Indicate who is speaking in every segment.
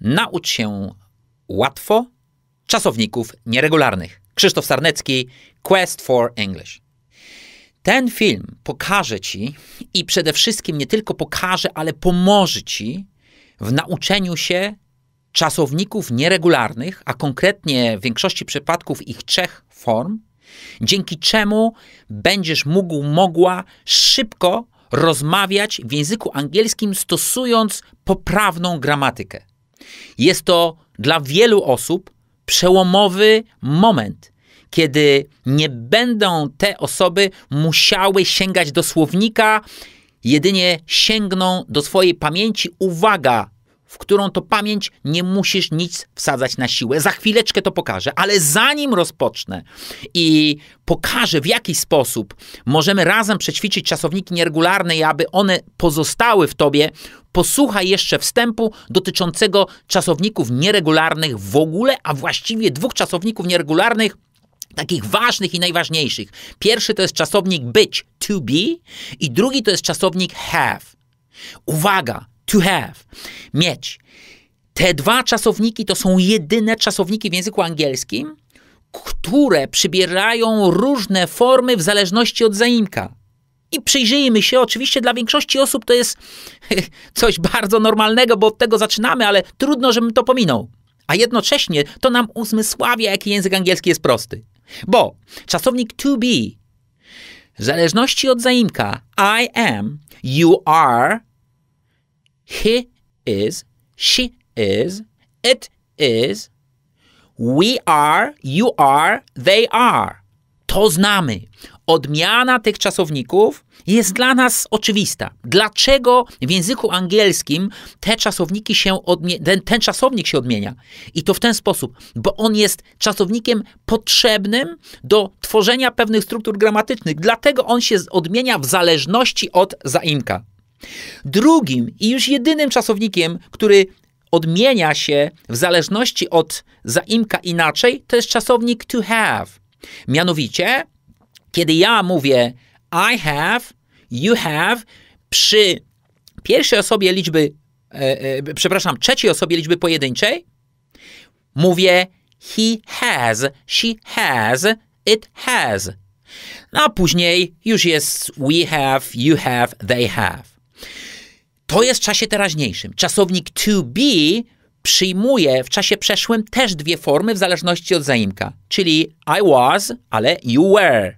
Speaker 1: Naucz się łatwo czasowników nieregularnych. Krzysztof Sarnecki, Quest for English. Ten film pokaże ci i przede wszystkim nie tylko pokaże, ale pomoże ci w nauczeniu się czasowników nieregularnych, a konkretnie w większości przypadków ich trzech form, dzięki czemu będziesz mógł, mogła szybko rozmawiać w języku angielskim, stosując poprawną gramatykę. Jest to dla wielu osób przełomowy moment, kiedy nie będą te osoby musiały sięgać do słownika, jedynie sięgną do swojej pamięci. Uwaga, w którą to pamięć nie musisz nic wsadzać na siłę. Za chwileczkę to pokażę, ale zanim rozpocznę i pokażę, w jaki sposób możemy razem przećwiczyć czasowniki nieregularne i aby one pozostały w tobie, posłuchaj jeszcze wstępu dotyczącego czasowników nieregularnych w ogóle, a właściwie dwóch czasowników nieregularnych takich ważnych i najważniejszych. Pierwszy to jest czasownik być, to be, i drugi to jest czasownik have. Uwaga, to have, mieć. Te dwa czasowniki to są jedyne czasowniki w języku angielskim, które przybierają różne formy w zależności od zaimka. I przyjrzyjmy się, oczywiście dla większości osób to jest coś bardzo normalnego, bo od tego zaczynamy, ale trudno, żebym to pominął. A jednocześnie to nam uzmysławia, jaki język angielski jest prosty. Bo czasownik to be w zależności od zaimka I am, you are, He is, she is, it is, we are, you are, they are. To znamy. Odmiana tych czasowników jest dla nas oczywista. Dlaczego w języku angielskim te czasowniki się odmie- ten, ten czasownik się odmienia? I to w ten sposób, bo on jest czasownikiem potrzebnym do tworzenia pewnych struktur gramatycznych. Dlatego on się odmienia w zależności od zaimka. Drugim i już jedynym czasownikiem, który odmienia się w zależności od zaimka inaczej, to jest czasownik to have. Mianowicie, kiedy ja mówię I have, you have, przy pierwszej osobie liczby, e, e, przepraszam, trzeciej osobie liczby pojedynczej, mówię he has, she has, it has. No, a później już jest we have, you have, they have. To jest w czasie teraźniejszym. Czasownik to be przyjmuje w czasie przeszłym też dwie formy w zależności od zaimka. Czyli I was, ale you were.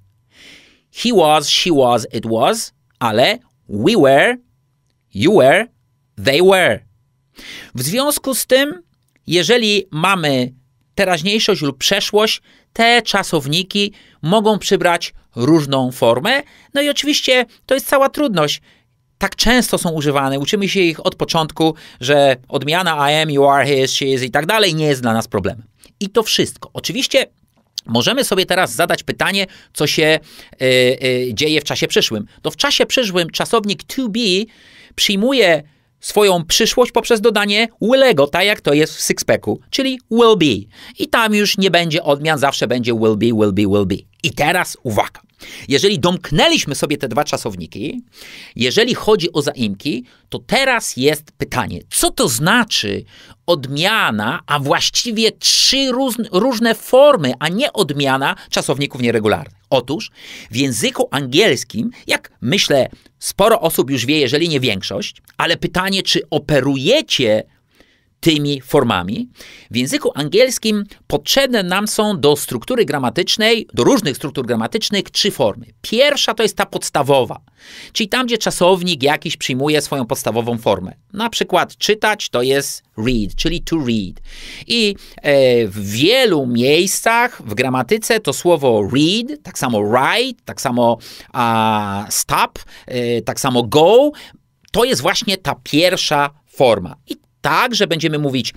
Speaker 1: He was, she was, it was, ale we were, you were, they were. W związku z tym, jeżeli mamy teraźniejszość lub przeszłość, te czasowniki mogą przybrać różną formę. No i oczywiście to jest cała trudność tak często są używane, uczymy się ich od początku, że odmiana I am, you are, his, she is i tak dalej nie jest dla nas problemem. I to wszystko. Oczywiście Możemy sobie teraz zadać pytanie, co się y, y, dzieje w czasie przyszłym. To w czasie przyszłym czasownik to be przyjmuje swoją przyszłość poprzez dodanie willego, tak jak to jest w sixpacku, czyli will be. I tam już nie będzie odmian, zawsze będzie will be, will be, will be. I teraz uwaga. Jeżeli domknęliśmy sobie te dwa czasowniki, jeżeli chodzi o zaimki, to teraz jest pytanie, co to znaczy odmiana, a właściwie trzy różne formy, a nie odmiana czasowników nieregularnych? Otóż w języku angielskim, jak myślę, sporo osób już wie, jeżeli nie większość, ale pytanie, czy operujecie tymi formami. W języku angielskim potrzebne nam są do struktury gramatycznej, do różnych struktur gramatycznych trzy formy. Pierwsza to jest ta podstawowa, czyli tam, gdzie czasownik jakiś przyjmuje swoją podstawową formę. Na przykład czytać to jest read, czyli to read. I e, w wielu miejscach w gramatyce to słowo read, tak samo write, tak samo a, stop, e, tak samo go, to jest właśnie ta pierwsza forma. I tak, że będziemy mówić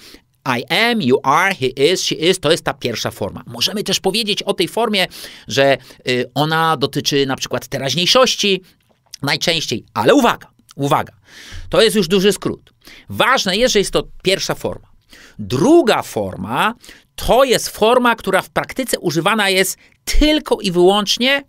Speaker 1: I am, you are, he is, she is, to jest ta pierwsza forma. Możemy też powiedzieć o tej formie, że y, ona dotyczy na przykład teraźniejszości najczęściej, ale uwaga, uwaga, to jest już duży skrót. Ważne jest, że jest to pierwsza forma. Druga forma to jest forma, która w praktyce używana jest tylko i wyłącznie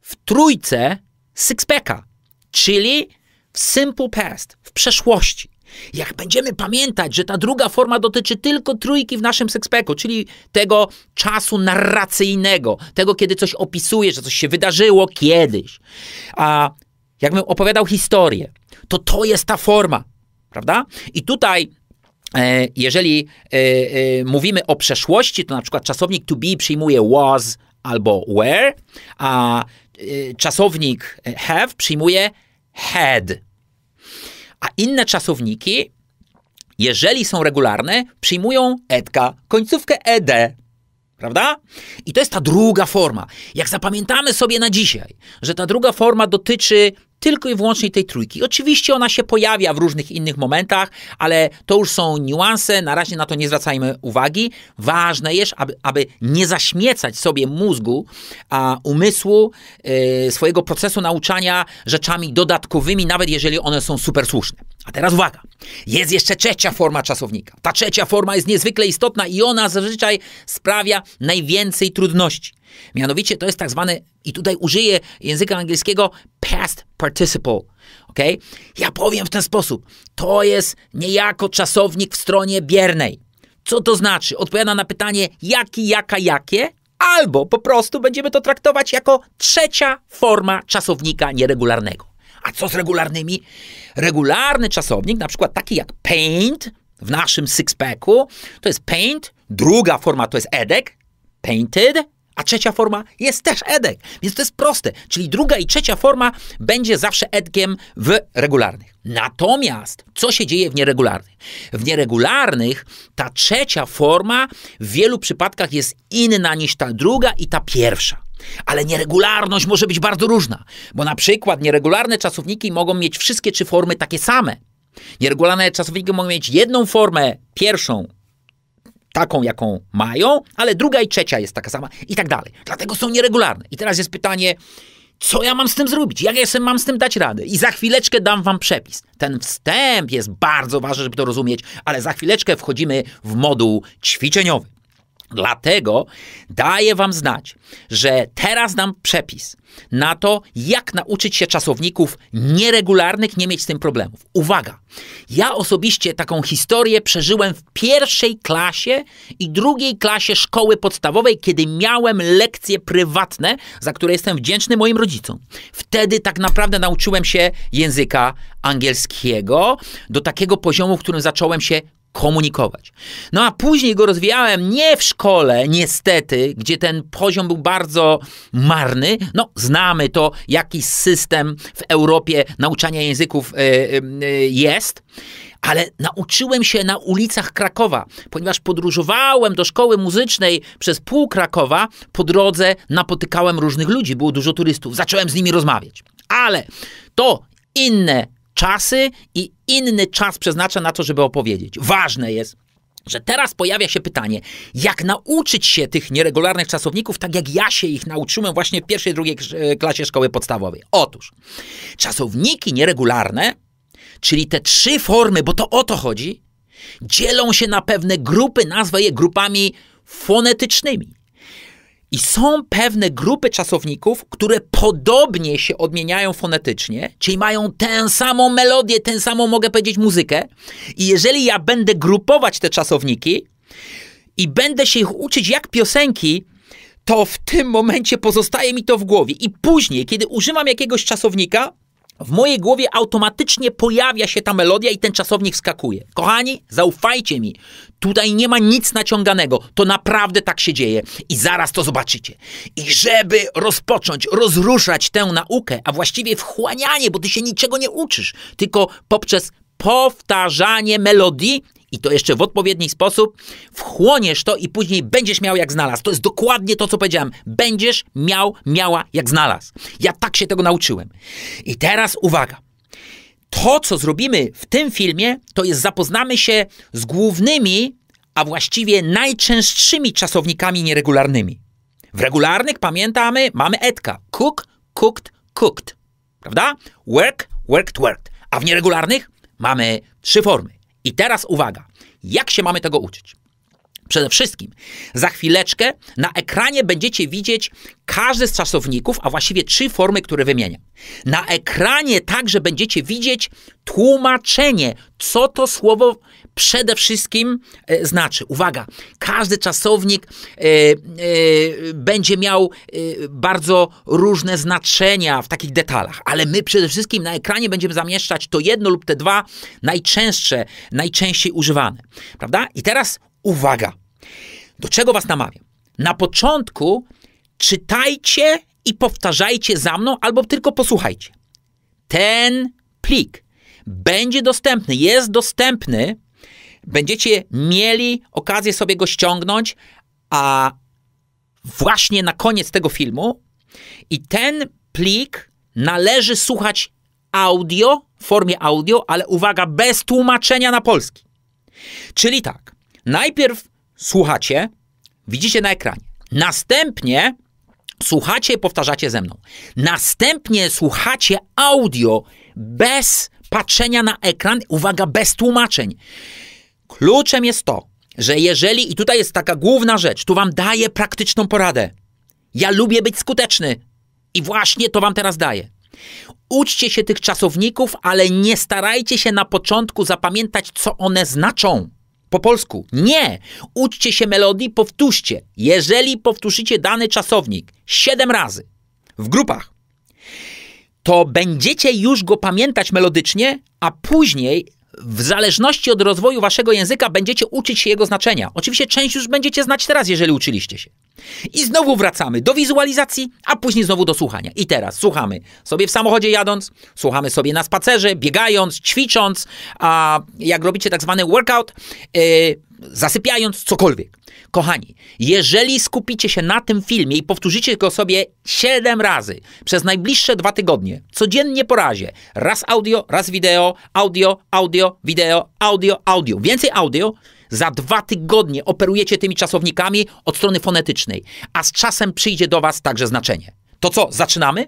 Speaker 1: w trójce sixpacka, czyli w simple past, w przeszłości. Jak będziemy pamiętać, że ta druga forma dotyczy tylko trójki w naszym sekspeku, czyli tego czasu narracyjnego, tego, kiedy coś opisuje, że coś się wydarzyło kiedyś. A jakbym opowiadał historię, to to jest ta forma, prawda? I tutaj e, jeżeli e, e, mówimy o przeszłości, to na przykład czasownik to be przyjmuje was albo were, a czasownik have przyjmuje had. A inne czasowniki, jeżeli są regularne, przyjmują edka, końcówkę ed, prawda? I to jest ta druga forma. Jak zapamiętamy sobie na dzisiaj, że ta druga forma dotyczy tylko i wyłącznie tej trójki. Oczywiście ona się pojawia w różnych innych momentach, ale to już są niuanse, na razie na to nie zwracajmy uwagi. Ważne jest, aby, aby nie zaśmiecać sobie mózgu, a umysłu, yy, swojego procesu nauczania rzeczami dodatkowymi, nawet jeżeli one są super słuszne. A teraz uwaga, jest jeszcze trzecia forma czasownika. Ta trzecia forma jest niezwykle istotna i ona zazwyczaj sprawia najwięcej trudności. Mianowicie to jest tak zwany, i tutaj użyję języka angielskiego, past participle. ok? Ja powiem w ten sposób. To jest niejako czasownik w stronie biernej. Co to znaczy? Odpowiada na pytanie jaki, jaka, jakie, albo po prostu będziemy to traktować jako trzecia forma czasownika nieregularnego. A co z regularnymi? Regularny czasownik, na przykład taki jak paint w naszym sixpacku, to jest paint, druga forma to jest edek, painted, a trzecia forma jest też edek. Więc to jest proste. Czyli druga i trzecia forma będzie zawsze edkiem w regularnych. Natomiast co się dzieje w nieregularnych? W nieregularnych ta trzecia forma w wielu przypadkach jest inna niż ta druga i ta pierwsza. Ale nieregularność może być bardzo różna, bo na przykład nieregularne czasowniki mogą mieć wszystkie trzy formy takie same. Nieregularne czasowniki mogą mieć jedną formę, pierwszą, taką, jaką mają, ale druga i trzecia jest taka sama i tak dalej. Dlatego są nieregularne. I teraz jest pytanie, co ja mam z tym zrobić? Jak ja sobie mam z tym dać radę? I za chwileczkę dam wam przepis. Ten wstęp jest bardzo ważny, żeby to rozumieć, ale za chwileczkę wchodzimy w moduł ćwiczeniowy. Dlatego daję Wam znać, że teraz dam przepis na to, jak nauczyć się czasowników nieregularnych, nie mieć z tym problemów. Uwaga! Ja osobiście taką historię przeżyłem w pierwszej klasie i drugiej klasie szkoły podstawowej, kiedy miałem lekcje prywatne, za które jestem wdzięczny moim rodzicom. Wtedy tak naprawdę nauczyłem się języka angielskiego do takiego poziomu, w którym zacząłem się komunikować. No a później go rozwijałem nie w szkole, niestety, gdzie ten poziom był bardzo marny. No, znamy to, jaki system w Europie nauczania języków e, e, e, jest. Ale nauczyłem się na ulicach Krakowa, ponieważ podróżowałem do szkoły muzycznej przez pół Krakowa. Po drodze napotykałem różnych ludzi, było dużo turystów, zacząłem z nimi rozmawiać. Ale to inne czasy i inny czas przeznacza na to, żeby opowiedzieć. Ważne jest, że teraz pojawia się pytanie, jak nauczyć się tych nieregularnych czasowników, tak jak ja się ich nauczyłem właśnie w pierwszej, drugiej e, klasie szkoły podstawowej. Otóż, czasowniki nieregularne, czyli te trzy formy, bo to o to chodzi, dzielą się na pewne grupy, nazwę je grupami fonetycznymi. I są pewne grupy czasowników, które podobnie się odmieniają fonetycznie, czyli mają tę samą melodię, tę samą, mogę powiedzieć, muzykę. I jeżeli ja będę grupować te czasowniki i będę się ich uczyć jak piosenki, to w tym momencie pozostaje mi to w głowie. I później, kiedy używam jakiegoś czasownika, w mojej głowie automatycznie pojawia się ta melodia i ten czasownik skakuje. Kochani, zaufajcie mi, tutaj nie ma nic naciąganego. To naprawdę tak się dzieje i zaraz to zobaczycie. I żeby rozpocząć, rozruszać tę naukę, a właściwie wchłanianie, bo ty się niczego nie uczysz, tylko poprzez powtarzanie melodii i to jeszcze w odpowiedni sposób, wchłoniesz to i później będziesz miał jak znalazł. To jest dokładnie to, co powiedziałem. Będziesz miał, miała jak znalazł. Ja tak się tego nauczyłem. I teraz uwaga. To, co zrobimy w tym filmie, to jest zapoznamy się z głównymi, a właściwie najczęstszymi czasownikami nieregularnymi. W regularnych, pamiętamy, mamy etka. Cook, cooked, cooked. Prawda? Work, worked, worked. A w nieregularnych mamy trzy formy. I teraz uwaga, jak się mamy tego uczyć? Przede wszystkim, za chwileczkę na ekranie będziecie widzieć każdy z czasowników, a właściwie trzy formy, które wymienię. Na ekranie także będziecie widzieć tłumaczenie, co to słowo przede wszystkim e, znaczy, uwaga, każdy czasownik e, e, będzie miał e, bardzo różne znaczenia w takich detalach, ale my przede wszystkim na ekranie będziemy zamieszczać to jedno lub te dwa najczęstsze, najczęściej używane. Prawda? I teraz uwaga, do czego was namawiam? Na początku czytajcie i powtarzajcie za mną, albo tylko posłuchajcie. Ten plik będzie dostępny, jest dostępny Będziecie mieli okazję sobie go ściągnąć, a właśnie na koniec tego filmu i ten plik należy słuchać audio, w formie audio, ale uwaga, bez tłumaczenia na polski. Czyli tak, najpierw słuchacie, widzicie na ekranie, następnie słuchacie i powtarzacie ze mną. Następnie słuchacie audio bez patrzenia na ekran, uwaga, bez tłumaczeń. Kluczem jest to, że jeżeli, i tutaj jest taka główna rzecz, tu wam daję praktyczną poradę. Ja lubię być skuteczny i właśnie to wam teraz daję. Uczcie się tych czasowników, ale nie starajcie się na początku zapamiętać, co one znaczą po polsku. Nie! Uczcie się melodii, powtórzcie. Jeżeli powtórzycie dany czasownik siedem razy w grupach, to będziecie już go pamiętać melodycznie, a później w zależności od rozwoju waszego języka będziecie uczyć się jego znaczenia. Oczywiście część już będziecie znać teraz, jeżeli uczyliście się. I znowu wracamy do wizualizacji, a później znowu do słuchania. I teraz słuchamy sobie w samochodzie jadąc, słuchamy sobie na spacerze, biegając, ćwicząc, a jak robicie tak zwany workout, yy, zasypiając cokolwiek. Kochani, jeżeli skupicie się na tym filmie i powtórzycie go sobie 7 razy przez najbliższe dwa tygodnie, codziennie po razie, raz audio, raz wideo, audio, audio, wideo, audio, audio, więcej audio, za dwa tygodnie operujecie tymi czasownikami od strony fonetycznej, a z czasem przyjdzie do Was także znaczenie. To co, zaczynamy?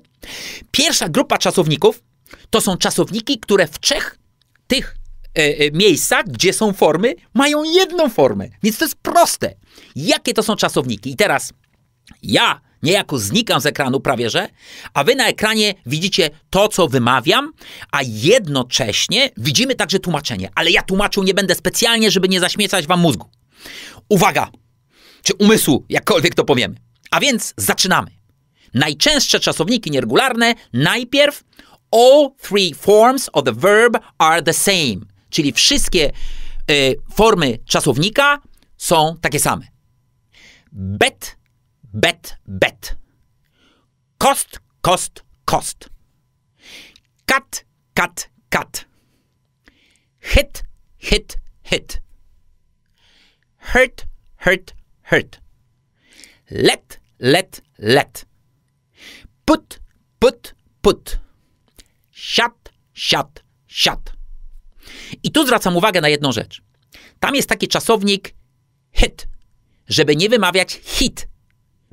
Speaker 1: Pierwsza grupa czasowników to są czasowniki, które w trzech tych E, e, miejsca, gdzie są formy, mają jedną formę. Więc to jest proste. Jakie to są czasowniki? I teraz ja niejako znikam z ekranu prawie że, a wy na ekranie widzicie to, co wymawiam, a jednocześnie widzimy także tłumaczenie. Ale ja tłumaczył nie będę specjalnie, żeby nie zaśmiecać wam mózgu. Uwaga! Czy umysłu, jakkolwiek to powiemy. A więc zaczynamy. Najczęstsze czasowniki nieregularne najpierw All three forms of the verb are the same. Czyli wszystkie y, formy czasownika są takie same. Bet, bet, bet. Kost, kost, kost. Kat, kat, kat. Hit, hit, hit. Hurt, hurt, hurt. Let, let, let. Put, put, put. Shut, shut, shut. I tu zwracam uwagę na jedną rzecz. Tam jest taki czasownik hit, żeby nie wymawiać hit,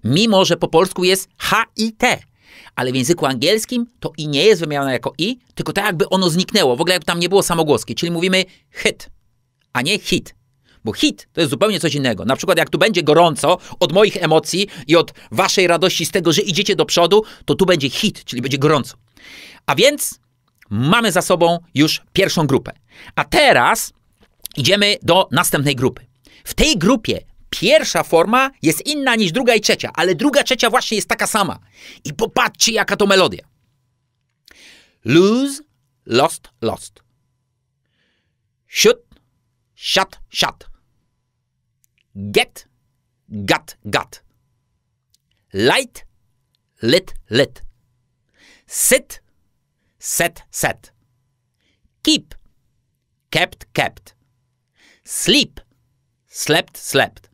Speaker 1: mimo że po polsku jest HIT. Ale w języku angielskim to i nie jest wymienione jako i, tylko tak jakby ono zniknęło, w ogóle jakby tam nie było samogłoski, czyli mówimy hit, a nie hit. Bo hit to jest zupełnie coś innego. Na przykład jak tu będzie gorąco od moich emocji i od waszej radości z tego, że idziecie do przodu, to tu będzie hit, czyli będzie gorąco. A więc mamy za sobą już pierwszą grupę. A teraz idziemy do następnej grupy. W tej grupie pierwsza forma jest inna niż druga i trzecia, ale druga trzecia właśnie jest taka sama. I popatrzcie, jaka to melodia. Lose, lost, lost. Shoot, shut, shut. Get, gut, gut. Light, lit, lit. Sit, set, set. Keep, kept, kept. Sleep, slept, slept.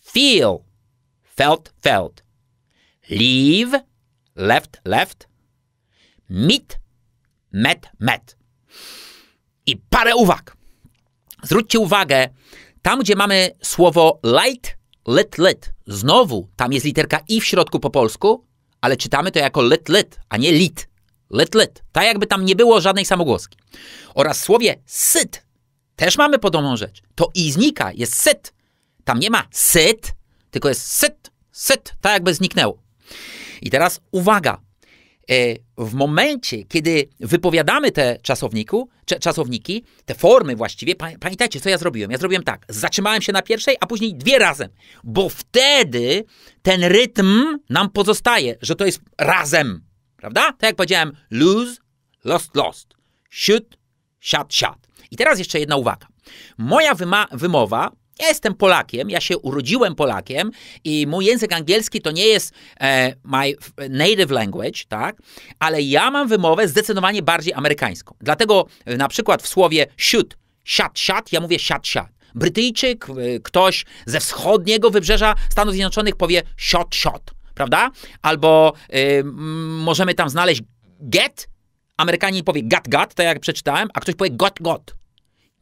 Speaker 1: Feel, felt, felt. Leave, left, left. Meet, met, met. I parę uwag. Zwróćcie uwagę, tam gdzie mamy słowo light, lit, lit, znowu tam jest literka i w środku po polsku, ale czytamy to jako lit, lit, a nie lit lit lit Tak jakby tam nie było żadnej samogłoski. Oraz słowie syt też mamy podobną rzecz. To i znika, jest syt. Tam nie ma syt, tylko jest syt, syt. Tak jakby zniknęło. I teraz uwaga. E, w momencie, kiedy wypowiadamy te czasowniku, czasowniki, te formy właściwie, pamiętajcie, co ja zrobiłem? Ja zrobiłem tak. Zatrzymałem się na pierwszej, a później dwie razem, bo wtedy ten rytm nam pozostaje, że to jest razem. Prawda? Tak jak powiedziałem, lose, lost, lost. should, siat, siat. I teraz jeszcze jedna uwaga. Moja wymowa ja jestem Polakiem, ja się urodziłem Polakiem i mój język angielski to nie jest e, my native language, tak? Ale ja mam wymowę zdecydowanie bardziej amerykańską. Dlatego e, na przykład w słowie should, siat, siat, ja mówię siat, siat. Brytyjczyk, e, ktoś ze wschodniego wybrzeża Stanów Zjednoczonych powie shot, shot prawda? Albo y, możemy tam znaleźć get, Amerykanin powie got got, tak jak przeczytałem, a ktoś powie got got.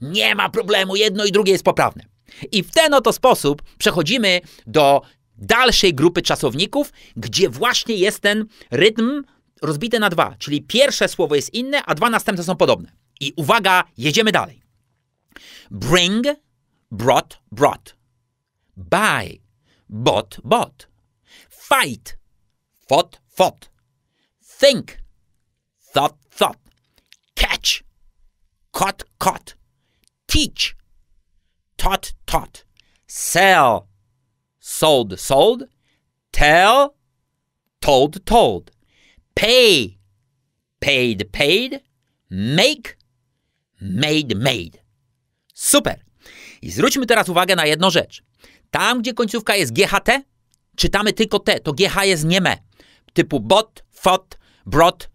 Speaker 1: Nie ma problemu, jedno i drugie jest poprawne. I w ten oto sposób przechodzimy do dalszej grupy czasowników, gdzie właśnie jest ten rytm rozbity na dwa, czyli pierwsze słowo jest inne, a dwa następne są podobne. I uwaga, jedziemy dalej. Bring, brought, brought. Buy, bought, bought. Fight. fought, fought. Think. Thought, thought. Catch. Caught, caught. Teach. Taught, taught. Sell. Sold, sold. Tell. Told, told. Pay. Paid, paid. Make. Made, made. Super. I zwróćmy teraz uwagę na jedną rzecz. Tam, gdzie końcówka jest GHT, Czytamy tylko te. To GH jest nieme. Typu bot, fot, brot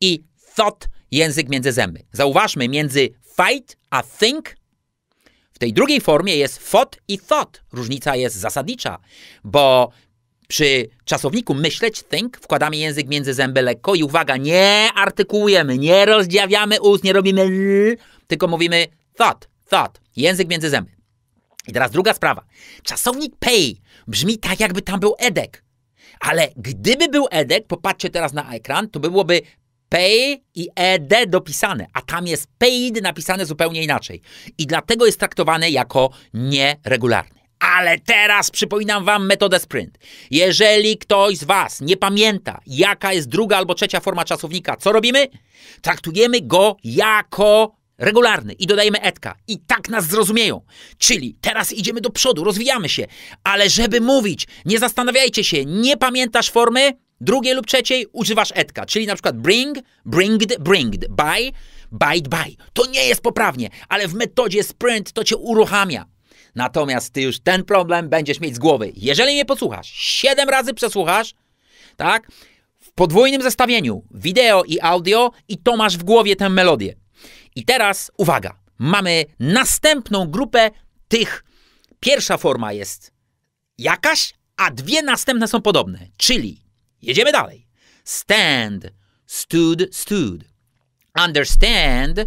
Speaker 1: i thought język między zęby. Zauważmy, między fight a think w tej drugiej formie jest fot i thought. Różnica jest zasadnicza, bo przy czasowniku myśleć, think, wkładamy język między zęby lekko i uwaga, nie artykułujemy, nie rozdziawiamy ust, nie robimy l, tylko mówimy thought, thought, język między zęby. I teraz druga sprawa. Czasownik pay brzmi tak, jakby tam był edek. Ale gdyby był edek, popatrzcie teraz na ekran, to byłoby pay i ed dopisane, a tam jest paid napisane zupełnie inaczej. I dlatego jest traktowane jako nieregularny. Ale teraz przypominam wam metodę sprint. Jeżeli ktoś z was nie pamięta, jaka jest druga albo trzecia forma czasownika, co robimy? Traktujemy go jako regularny i dodajemy etka. I tak nas zrozumieją. Czyli teraz idziemy do przodu, rozwijamy się. Ale żeby mówić, nie zastanawiajcie się, nie pamiętasz formy drugiej lub trzeciej, używasz etka. Czyli na przykład bring, bringed, bringed, by, bite, by. To nie jest poprawnie, ale w metodzie sprint to cię uruchamia. Natomiast ty już ten problem będziesz mieć z głowy. Jeżeli nie posłuchasz, siedem razy przesłuchasz, tak? W podwójnym zestawieniu wideo i audio i to masz w głowie tę melodię. I teraz uwaga, mamy następną grupę tych. Pierwsza forma jest jakaś, a dwie następne są podobne, czyli jedziemy dalej. Stand, stood, stood. Understand,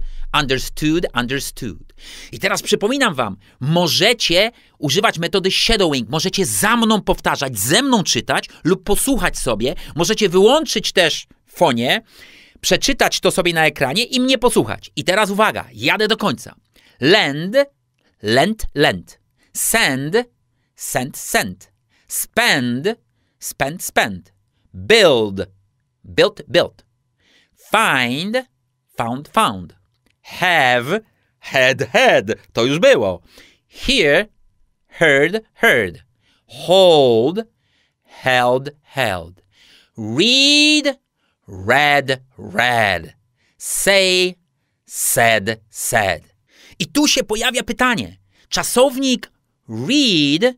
Speaker 1: understood, understood. I teraz przypominam wam, możecie używać metody shadowing, możecie za mną powtarzać, ze mną czytać lub posłuchać sobie, możecie wyłączyć też fonie przeczytać to sobie na ekranie i mnie posłuchać. I teraz uwaga, jadę do końca. Lend, lent, lent. Send, send, send. Spend, spend, spend. Build, built, built. Find, found, found. Have, had, had. To już było. Hear, heard, heard. Hold, held, held. Read, red, red. Say, said, said. I tu się pojawia pytanie. Czasownik read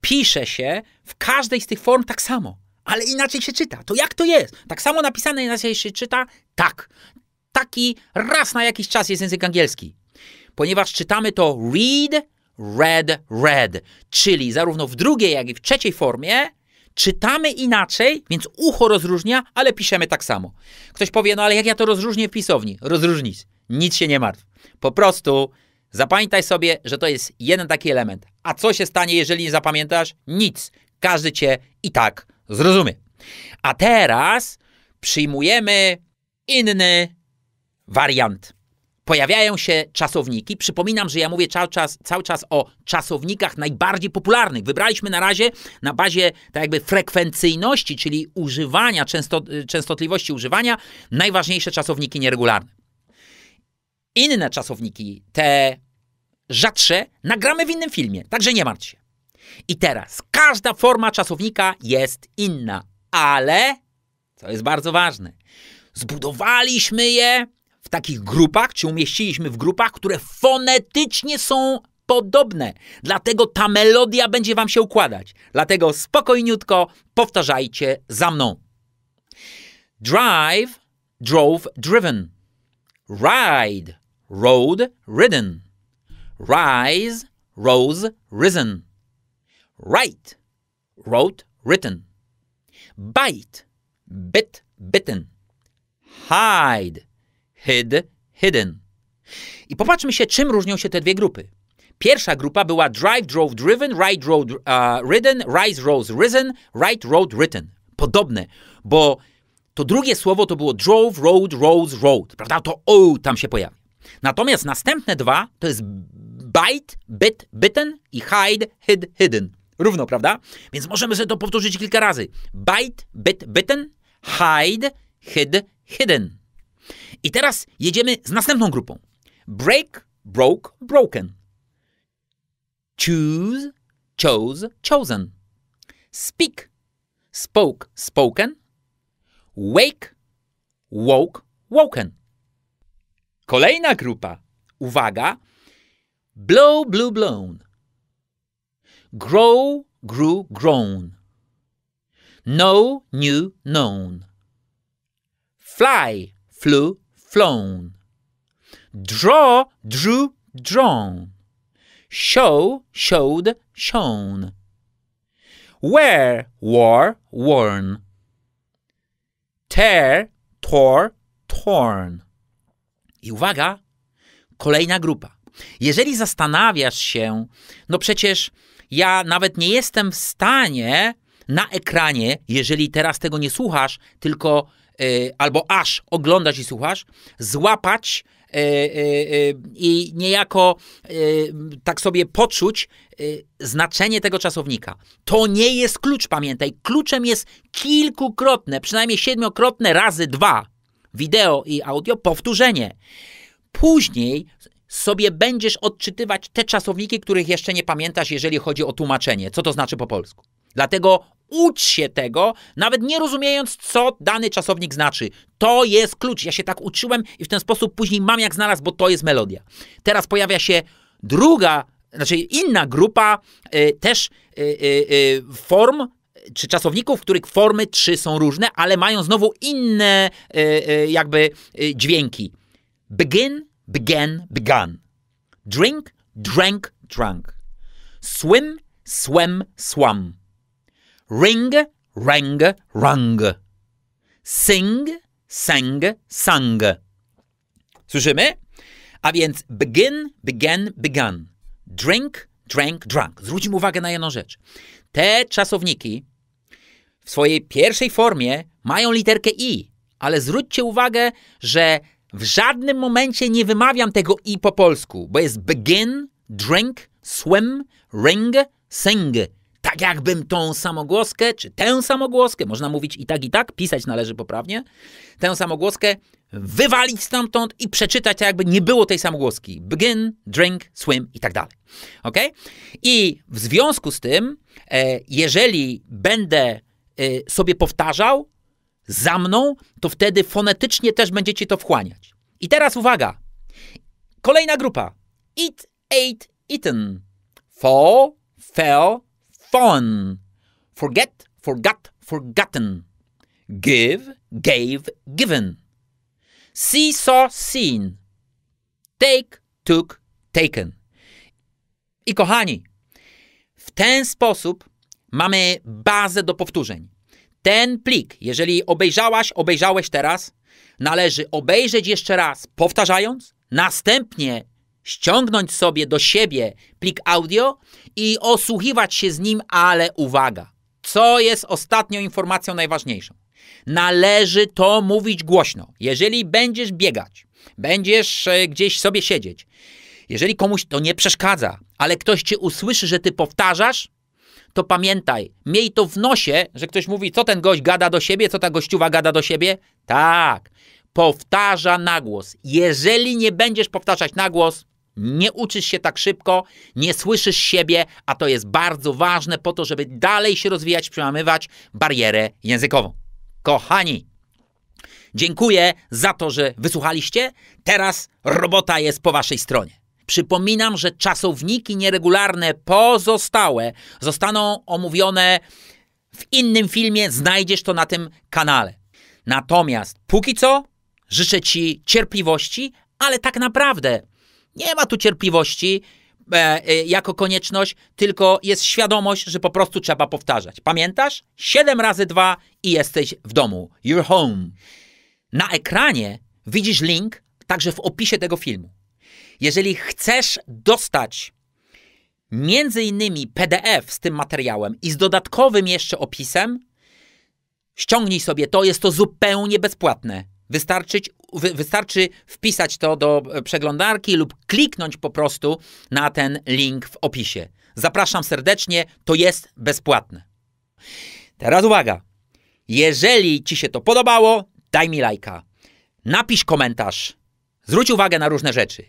Speaker 1: pisze się w każdej z tych form tak samo, ale inaczej się czyta. To jak to jest? Tak samo napisane inaczej się czyta? Tak. Taki raz na jakiś czas jest język angielski. Ponieważ czytamy to read, read, read, czyli zarówno w drugiej, jak i w trzeciej formie Czytamy inaczej, więc ucho rozróżnia, ale piszemy tak samo. Ktoś powie, no ale jak ja to rozróżnię w pisowni? Rozróżnić. Nic się nie martw. Po prostu zapamiętaj sobie, że to jest jeden taki element. A co się stanie, jeżeli nie zapamiętasz? Nic. Każdy cię i tak zrozumie. A teraz przyjmujemy inny wariant pojawiają się czasowniki. Przypominam, że ja mówię cały czas, cały czas o czasownikach najbardziej popularnych. Wybraliśmy na razie na bazie tak jakby frekwencyjności, czyli używania, częstotliwości używania, najważniejsze czasowniki nieregularne. Inne czasowniki, te rzadsze, nagramy w innym filmie, także nie martw się. I teraz, każda forma czasownika jest inna, ale, co jest bardzo ważne, zbudowaliśmy je w takich grupach, czy umieściliśmy w grupach, które fonetycznie są podobne. Dlatego ta melodia będzie wam się układać. Dlatego spokojniutko powtarzajcie za mną. Drive, drove, driven. Ride, rode, ridden. Rise, rose, risen. Write, wrote, written. Bite, bit, bitten. Hide, hid, hidden. I popatrzmy się, czym różnią się te dwie grupy. Pierwsza grupa była drive, drove, driven, right, road, uh, ridden, rise, rose, risen, right, road, written. Podobne, bo to drugie słowo to było drove, road, rose, road, prawda? To o tam się pojawia. Natomiast następne dwa to jest bite, bit, bitten i hide, hid, hidden. Równo, prawda? Więc możemy sobie to powtórzyć kilka razy. Bite, bit, bitten, hide, hid, hidden. I teraz jedziemy z następną grupą. Break, broke, broken. Choose, chose, chosen. Speak, spoke, spoken. Wake, woke, woken. Kolejna grupa. Uwaga. Blow, blew, blown. Grow, grew, grown. Know, knew, known. Fly, flew, flown. Draw, drew, drawn. Show, showed, shown. Wear, wore, worn. Tear, tore, torn. I uwaga, kolejna grupa. Jeżeli zastanawiasz się, no przecież ja nawet nie jestem w stanie na ekranie, jeżeli teraz tego nie słuchasz, tylko Y, albo aż oglądasz i słuchasz, złapać y, y, i niejako tak sobie poczuć znaczenie tego czasownika. To nie jest klucz, pamiętaj. Kluczem jest kilkukrotne, przynajmniej siedmiokrotne razy dwa wideo i audio powtórzenie. Później sobie będziesz odczytywać te czasowniki, których jeszcze nie pamiętasz, jeżeli chodzi o tłumaczenie. Co to znaczy po polsku? Dlatego ucz się tego, nawet nie rozumiejąc, co dany czasownik znaczy. To jest klucz. Ja się tak uczyłem i w ten sposób później mam jak znalazł, bo to jest melodia. Teraz pojawia się druga, znaczy inna grupa y, też y, y, y form czy czasowników, których formy trzy są różne, ale mają znowu inne y, y, jakby dźwięki. Begin, began, began. Drink, drank, drunk. Swim, swem, swam ring, rang, rang. Sing, sang, sung. Słyszymy? A więc begin, began, began. Drink, drank, drunk. Zwróćmy uwagę na jedną rzecz. Te czasowniki w swojej pierwszej formie mają literkę i, ale zwróćcie uwagę, że w żadnym momencie nie wymawiam tego i po polsku, bo jest begin, drink, swim, ring, sing tak jakbym tą samogłoskę, czy tę samogłoskę, można mówić i tak, i tak, pisać należy poprawnie, tę samogłoskę wywalić stamtąd i przeczytać, tak jakby nie było tej samogłoski. Begin, drink, swim i tak dalej. Ok? I w związku z tym, e, jeżeli będę e, sobie powtarzał za mną, to wtedy fonetycznie też będziecie to wchłaniać. I teraz uwaga. Kolejna grupa. Eat, ate, eaten. Fall, fell, phone. Forget, forgot, forgotten. Give, gave, given. See, saw, seen. Take, took, taken. I kochani, w ten sposób mamy bazę do powtórzeń. Ten plik, jeżeli obejrzałaś, obejrzałeś teraz, należy obejrzeć jeszcze raz, powtarzając, następnie ściągnąć sobie do siebie plik audio i osłuchiwać się z nim, ale uwaga, co jest ostatnią informacją najważniejszą? Należy to mówić głośno. Jeżeli będziesz biegać, będziesz e, gdzieś sobie siedzieć, jeżeli komuś to nie przeszkadza, ale ktoś cię usłyszy, że ty powtarzasz, to pamiętaj, miej to w nosie, że ktoś mówi, co ten gość gada do siebie, co ta gościuwa gada do siebie. Tak, powtarza na głos. Jeżeli nie będziesz powtarzać na głos, nie uczysz się tak szybko, nie słyszysz siebie, a to jest bardzo ważne po to, żeby dalej się rozwijać, przełamywać barierę językową. Kochani, dziękuję za to, że wysłuchaliście. Teraz robota jest po waszej stronie. Przypominam, że czasowniki nieregularne pozostałe zostaną omówione w innym filmie, znajdziesz to na tym kanale. Natomiast póki co życzę Ci cierpliwości, ale tak naprawdę nie ma tu cierpliwości e, e, jako konieczność, tylko jest świadomość, że po prostu trzeba powtarzać. Pamiętasz? 7 razy 2 i jesteś w domu. Your home. Na ekranie widzisz link także w opisie tego filmu. Jeżeli chcesz dostać między innymi PDF z tym materiałem i z dodatkowym jeszcze opisem, ściągnij sobie to, jest to zupełnie bezpłatne. Wystarczyć, wy, wystarczy wpisać to do e, przeglądarki lub kliknąć po prostu na ten link w opisie. Zapraszam serdecznie, to jest bezpłatne. Teraz uwaga. Jeżeli Ci się to podobało, daj mi lajka. Napisz komentarz. Zwróć uwagę na różne rzeczy.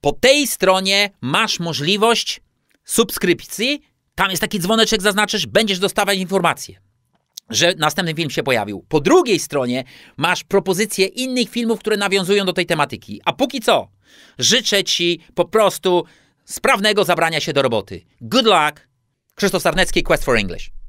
Speaker 1: Po tej stronie masz możliwość subskrypcji. Tam jest taki dzwoneczek, zaznaczysz, będziesz dostawać informacje że następny film się pojawił. Po drugiej stronie masz propozycje innych filmów, które nawiązują do tej tematyki. A póki co, życzę ci po prostu sprawnego zabrania się do roboty. Good luck! Krzysztof Sarnecki, Quest for English.